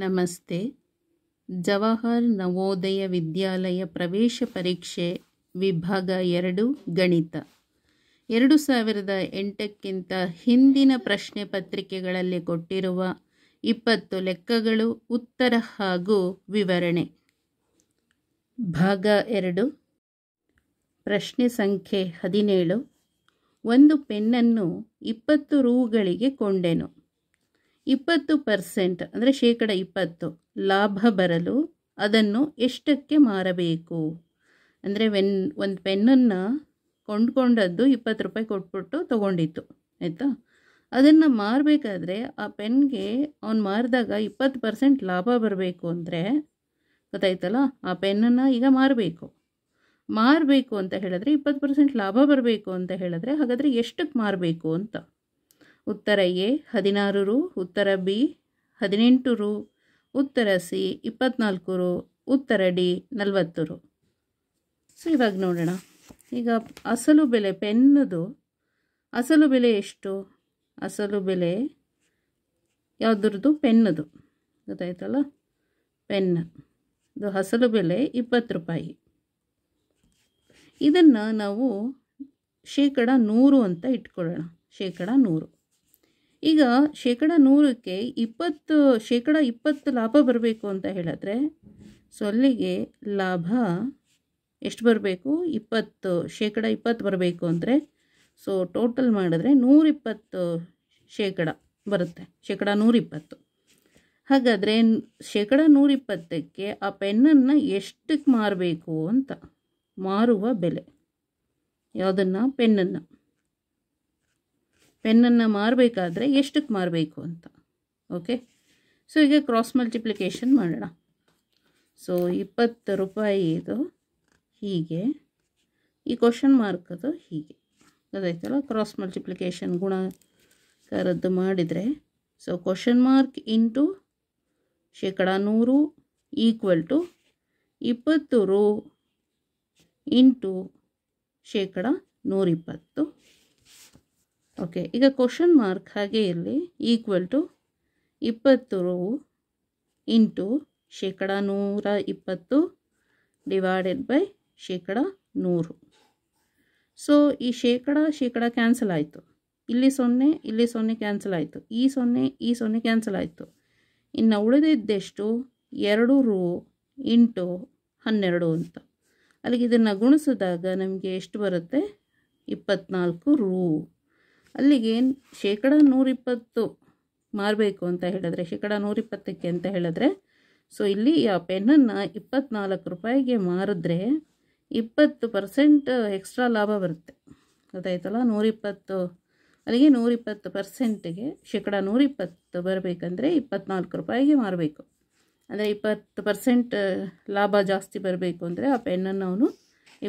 ನಮಸ್ತೆ ಜವಾಹರ್ ನವೋದಯ ವಿದ್ಯಾಲಯ ಪ್ರವೇಶ ಪರೀಕ್ಷೆ ವಿಭಾಗ ಎರಡು ಗಣಿತ ಎರಡು ಸಾವಿರದ ಎಂಟಕ್ಕಿಂತ ಹಿಂದಿನ ಪ್ರಶ್ನೆ ಪತ್ರಿಕೆಗಳಲ್ಲಿ ಕೊಟ್ಟಿರುವ ಇಪ್ಪತ್ತು ಲೆಕ್ಕಗಳು ಉತ್ತರ ಹಾಗೂ ವಿವರಣೆ ಭಾಗ ಎರಡು ಪ್ರಶ್ನೆ ಸಂಖ್ಯೆ ಹದಿನೇಳು ಒಂದು ಪೆನ್ನನ್ನು ಇಪ್ಪತ್ತು ರೂಗಳಿಗೆ ಕೊಂಡೆನು ಇಪ್ಪತ್ತು ಪರ್ಸೆಂಟ್ ಅಂದರೆ ಶೇಕಡ ಇಪ್ಪತ್ತು ಲಾಭ ಬರಲು ಅದನ್ನು ಎಷ್ಟಕ್ಕೆ ಮಾರಬೇಕು ಅಂದರೆ ವೆನ್ ಒಂದು ಪೆನ್ನನ್ನು ಕೊಂಡ್ಕೊಂಡದ್ದು ಇಪ್ಪತ್ತು ರೂಪಾಯಿ ಕೊಟ್ಬಿಟ್ಟು ತೊಗೊಂಡಿತ್ತು ಆಯಿತಾ ಅದನ್ನು ಮಾರಬೇಕಾದ್ರೆ ಆ ಪೆನ್ಗೆ ಅವ್ನು ಮಾರಿದಾಗ ಇಪ್ಪತ್ತು ಪರ್ಸೆಂಟ್ ಲಾಭ ಬರಬೇಕು ಅಂದರೆ ಗೊತ್ತಾಯ್ತಲ್ಲ ಆ ಪೆನ್ನನ್ನು ಈಗ ಮಾರಬೇಕು ಮಾರಬೇಕು ಅಂತ ಹೇಳಿದ್ರೆ ಇಪ್ಪತ್ತು ಪರ್ಸೆಂಟ್ ಲಾಭ ಬರಬೇಕು ಅಂತ ಹೇಳಿದ್ರೆ ಹಾಗಾದರೆ ಎಷ್ಟಕ್ಕೆ ಮಾರಬೇಕು ಅಂತ ಉತ್ತರ ಎ ಹದಿನಾರು ರು ಉತ್ತರ ಬಿ ಹದಿನೆಂಟು ರು ಉತ್ತರ ಸಿ ಇಪ್ಪತ್ನಾಲ್ಕು ರು ಉತ್ತರ ಡಿ ನಲವತ್ತು ರು ಸೊ ಇವಾಗ ನೋಡೋಣ ಈಗ ಅಸಲು ಬೆಲೆ ಪೆನ್ನದು ಅಸಲು ಬೆಲೆ ಎಷ್ಟು ಅಸಲು ಬೆಲೆ ಯಾವುದ್ರದ್ದು ಪೆನ್ನದು ಗೊತ್ತಾಯ್ತಲ್ಲ ಪೆನ್ ಇದು ಅಸಲು ಬೆಲೆ ಇಪ್ಪತ್ತು ರೂಪಾಯಿ ಇದನ್ನು ನಾವು ಶೇಕಡ ನೂರು ಅಂತ ಇಟ್ಕೊಳ್ಳೋಣ ಶೇಕಡ ನೂರು ಈಗ ಶೇಕಡ ನೂರಕ್ಕೆ ಇಪ್ಪತ್ತು ಶೇಕಡ ಇಪ್ಪತ್ತು ಲಾಭ ಬರಬೇಕು ಅಂತ ಹೇಳಿದ್ರೆ ಸೊಲ್ಲಿಗೆ ಲಾಭ ಎಷ್ಟು ಬರಬೇಕು ಇಪ್ಪತ್ತು ಶೇಕಡ ಇಪ್ಪತ್ತು ಬರಬೇಕು ಅಂದರೆ ಸೊ ಟೋಟಲ್ ಮಾಡಿದ್ರೆ ನೂರಿಪ್ಪತ್ತು ಶೇಕಡ ಬರುತ್ತೆ ಶೇಕಡ ನೂರಿಪ್ಪತ್ತು ಹಾಗಾದರೆ ಶೇಕಡ ನೂರಿಪ್ಪತ್ತಕ್ಕೆ ಆ ಪೆನ್ನನ್ನು ಎಷ್ಟಕ್ಕೆ ಮಾರಬೇಕು ಅಂತ ಮಾರುವ ಬೆಲೆ ಯಾವುದನ್ನು ಪೆನ್ನನ್ನು ಪೆನ್ನನ್ನು ಮಾರಬೇಕಾದ್ರೆ ಎಷ್ಟಕ್ಕೆ ಮಾರಬೇಕು ಅಂತ ಓಕೆ ಸೊ ಈಗ ಕ್ರಾಸ್ ಮಲ್ಟಿಪ್ಲಿಕೇಶನ್ ಮಾಡೋಣ ಸೊ ಇಪ್ಪತ್ತು ರೂಪಾಯಿ ಇದು ಹೀಗೆ ಈ ಕ್ವಶನ್ ಮಾರ್ಕ್ ಅದು ಹೀಗೆ ಅದಾಯ್ತಲ್ಲ ಕ್ರಾಸ್ ಮಲ್ಟಿಪ್ಲಿಕೇಶನ್ ಗುಣಕಾರದ್ದು ಮಾಡಿದರೆ ಸೊ ಕ್ವಶನ್ ಮಾರ್ಕ್ ಇಂಟು ಶೇಕಡ ನೂರು ಈಕ್ವಲ್ ಟು ಇಪ್ಪತ್ತು ರೂ ಇಂಟು ಶೇಕಡ ನೂರಿಪ್ಪತ್ತು ಓಕೆ ಈಗ ಕ್ವಶನ್ ಮಾರ್ಕ್ ಹಾಗೆ ಇರಲಿ ಈಕ್ವಲ್ ಟು ಇಪ್ಪತ್ತು ಇಂಟು ಶೇಕಡ ನೂರ ಇಪ್ಪತ್ತು ಡಿವೈಡೆಡ್ ಬೈ ಶೇಕಡ ನೂರು ಸೊ ಈ ಶೇಕಡ ಶೇಕಡ ಕ್ಯಾನ್ಸಲ್ ಆಯಿತು ಇಲ್ಲಿ ಸೊನ್ನೆ ಇಲ್ಲಿ ಸೊನ್ನೆ ಕ್ಯಾನ್ಸಲ್ ಆಯಿತು ಈ ಸೊನ್ನೆ ಈ ಸೊನ್ನೆ ಕ್ಯಾನ್ಸಲ್ ಆಯಿತು ಇನ್ನು ಉಳಿದಿದ್ದೆಷ್ಟು ಎರಡು ರೂ ಇಂಟು ಹನ್ನೆರಡು ಅಂತ ಅಲ್ಲಿಗೆ ಇದನ್ನು ಗುಣಿಸಿದಾಗ ನಮಗೆ ಎಷ್ಟು ಬರುತ್ತೆ ಇಪ್ಪತ್ತ್ನಾಲ್ಕು ರೂ ಅಲ್ಲಿಗೆ ಶೇಕಡ ನೂರಿಪ್ಪತ್ತು ಮಾರಬೇಕು ಅಂತ ಹೇಳಿದ್ರೆ ಶೇಕಡ ನೂರಿಪ್ಪತ್ತಕ್ಕೆ ಅಂತ ಹೇಳಿದ್ರೆ ಸೊ ಇಲ್ಲಿ ಆ ಪೆನ್ನನ್ನು ಇಪ್ಪತ್ನಾಲ್ಕು ರೂಪಾಯಿಗೆ ಮಾರಿದ್ರೆ ಇಪ್ಪತ್ತು ಪರ್ಸೆಂಟ್ ಎಕ್ಸ್ಟ್ರಾ ಲಾಭ ಬರುತ್ತೆ ಗೊತ್ತಾಯ್ತಲ್ಲ ನೂರಿಪ್ಪತ್ತು ಅಲ್ಲಿಗೆ ನೂರಿಪ್ಪತ್ತು ಪರ್ಸೆಂಟಿಗೆ ಶೇಕಡ ನೂರಿಪ್ಪತ್ತು ಬರಬೇಕಂದ್ರೆ ಇಪ್ಪತ್ನಾಲ್ಕು ರೂಪಾಯಿಗೆ ಮಾರಬೇಕು ಅಂದರೆ ಇಪ್ಪತ್ತು ಪರ್ಸೆಂಟ್ ಲಾಭ ಜಾಸ್ತಿ ಬರಬೇಕು ಅಂದರೆ ಆ ಪೆನ್ನನ್ನು ಅವನು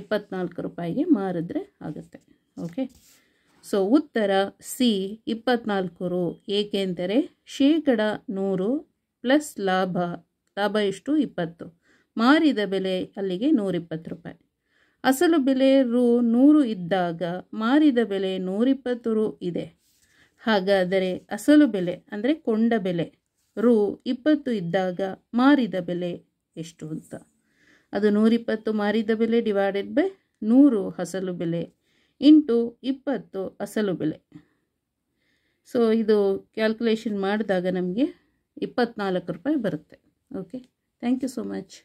ಇಪ್ಪತ್ನಾಲ್ಕು ರೂಪಾಯಿಗೆ ಮಾರಿದ್ರೆ ಆಗುತ್ತೆ ಓಕೆ ಸೊ ಉತ್ತರ ಸಿ ಇಪ್ಪತ್ನಾಲ್ಕು ರು ಏಕೆಂದರೆ ಶೇಕಡ ನೂರು ಪ್ಲಸ್ ಲಾಭ ಲಾಭ ಎಷ್ಟು ಇಪ್ಪತ್ತು ಮಾರಿದ ಬೆಲೆ ಅಲ್ಲಿಗೆ ನೂರಿಪ್ಪತ್ತು ರೂಪಾಯಿ ಅಸಲು ಬೆಲೆ ರು ನೂರು ಇದ್ದಾಗ ಮಾರಿದ ಬೆಲೆ ನೂರಿಪ್ಪತ್ತು ರು ಇದೆ ಹಾಗಾದರೆ ಅಸಲು ಬೆಲೆ ಅಂದರೆ ಕೊಂಡ ಬೆಲೆ ರು ಇಪ್ಪತ್ತು ಇದ್ದಾಗ ಮಾರಿದ ಬೆಲೆ ಎಷ್ಟು ಅಂತ ಅದು ನೂರಿಪ್ಪತ್ತು ಮಾರಿದ ಬೆಲೆ ಡಿವೈಡೆಡ್ ಬೈ ನೂರು ಅಸಲು ಬೆಲೆ ಇಂಟು ಇಪ್ಪತ್ತು ಅಸಲು ಬೆಲೆ ಸೊ ಇದು ಕ್ಯಾಲ್ಕುಲೇಷನ್ ಮಾಡಿದಾಗ ನಮಗೆ ಇಪ್ಪತ್ನಾಲ್ಕು ರೂಪಾಯಿ ಬರುತ್ತೆ okay thank you so much